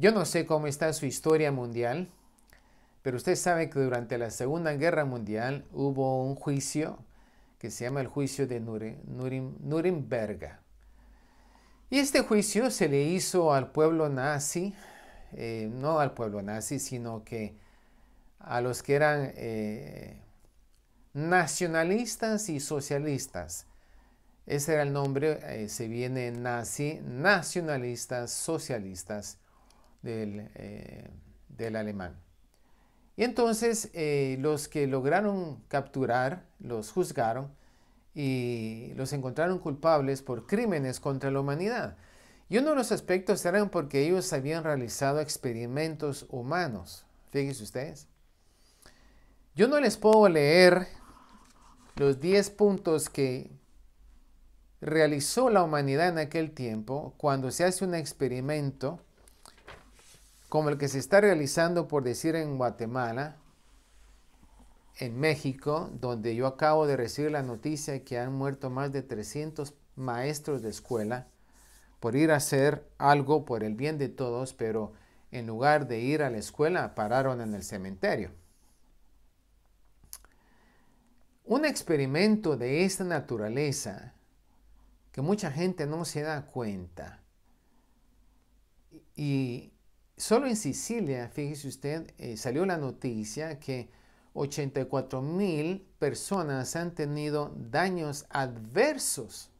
Yo no sé cómo está su historia mundial, pero usted sabe que durante la Segunda Guerra Mundial hubo un juicio que se llama el juicio de Nuremberg. Y este juicio se le hizo al pueblo nazi, eh, no al pueblo nazi, sino que a los que eran eh, nacionalistas y socialistas. Ese era el nombre, eh, se viene nazi, nacionalistas, socialistas eh, del, alemán. Y entonces eh, los que lograron capturar, los juzgaron y los encontraron culpables por crímenes contra la humanidad. Y uno de los aspectos eran porque ellos habían realizado experimentos humanos. Fíjense ustedes. Yo no les puedo leer los 10 puntos que realizó la humanidad en aquel tiempo cuando se hace un experimento como el que se está realizando, por decir, en Guatemala, en México, donde yo acabo de recibir la noticia que han muerto más de 300 maestros de escuela por ir a hacer algo por el bien de todos, pero en lugar de ir a la escuela, pararon en el cementerio. Un experimento de esta naturaleza que mucha gente no se da cuenta y Solo en Sicilia, fíjese usted, eh, salió la noticia que 84 mil personas han tenido daños adversos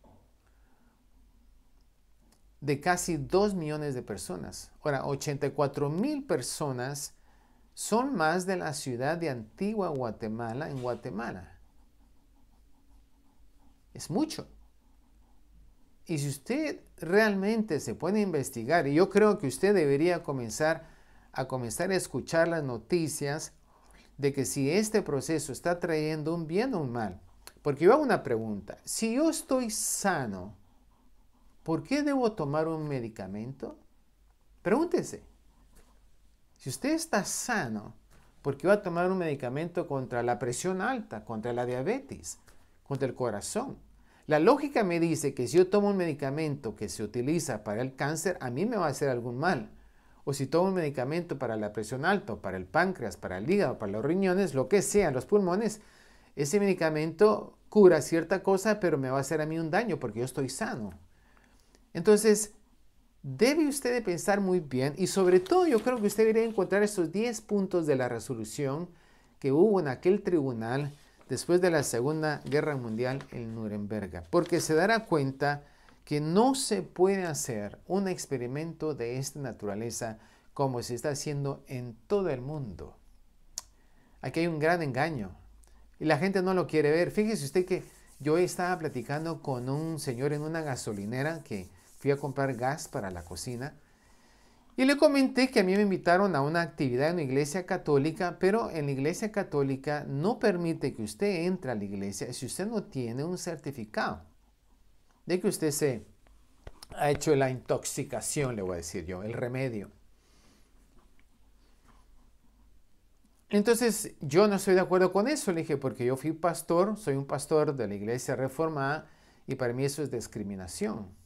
de casi 2 millones de personas. Ahora, 84 mil personas son más de la ciudad de Antigua Guatemala en Guatemala. Es mucho. Y si usted realmente se puede investigar, y yo creo que usted debería comenzar a comenzar a escuchar las noticias de que si este proceso está trayendo un bien o un mal. Porque yo hago una pregunta, si yo estoy sano, ¿por qué debo tomar un medicamento? Pregúntese. Si usted está sano, ¿por qué va a tomar un medicamento contra la presión alta, contra la diabetes, contra el corazón? La lógica me dice que si yo tomo un medicamento que se utiliza para el cáncer, a mí me va a hacer algún mal. O si tomo un medicamento para la presión alta, para el páncreas, para el hígado, para los riñones, lo que sea, los pulmones, ese medicamento cura cierta cosa, pero me va a hacer a mí un daño porque yo estoy sano. Entonces, debe usted pensar muy bien y sobre todo yo creo que usted debería encontrar esos 10 puntos de la resolución que hubo en aquel tribunal después de la Segunda Guerra Mundial en Nuremberg, porque se dará cuenta que no se puede hacer un experimento de esta naturaleza como se está haciendo en todo el mundo. Aquí hay un gran engaño y la gente no lo quiere ver. Fíjese usted que yo estaba platicando con un señor en una gasolinera que fui a comprar gas para la cocina y le comenté que a mí me invitaron a una actividad en la iglesia católica, pero en la iglesia católica no permite que usted entre a la iglesia si usted no tiene un certificado de que usted se ha hecho la intoxicación, le voy a decir yo, el remedio. Entonces yo no estoy de acuerdo con eso, le dije, porque yo fui pastor, soy un pastor de la iglesia reformada y para mí eso es discriminación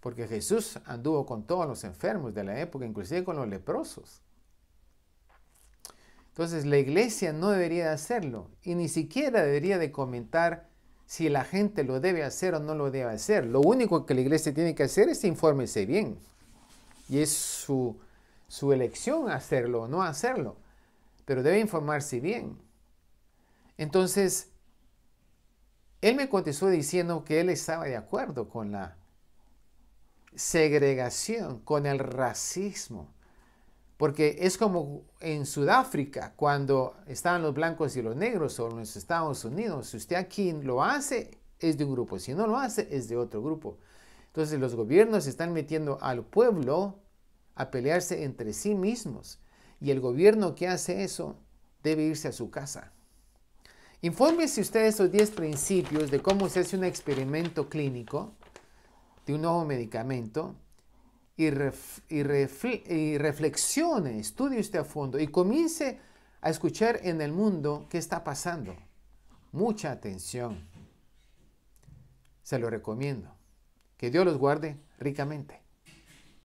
porque Jesús anduvo con todos los enfermos de la época, inclusive con los leprosos. Entonces la iglesia no debería hacerlo y ni siquiera debería de comentar si la gente lo debe hacer o no lo debe hacer. Lo único que la iglesia tiene que hacer es informarse bien. Y es su, su elección hacerlo o no hacerlo. Pero debe informarse bien. Entonces, él me contestó diciendo que él estaba de acuerdo con la segregación, con el racismo. Porque es como en Sudáfrica, cuando estaban los blancos y los negros, o en los Estados Unidos, si usted aquí lo hace, es de un grupo, si no lo hace, es de otro grupo. Entonces los gobiernos están metiendo al pueblo a pelearse entre sí mismos. Y el gobierno que hace eso debe irse a su casa. Infórmese usted de esos 10 principios de cómo se hace un experimento clínico de un nuevo medicamento y, y, reflexione, estudie usted a fondo y comience a escuchar en el mundo qué está pasando. Mucha atención. Se lo recomiendo. Que Dios los guarde ricamente.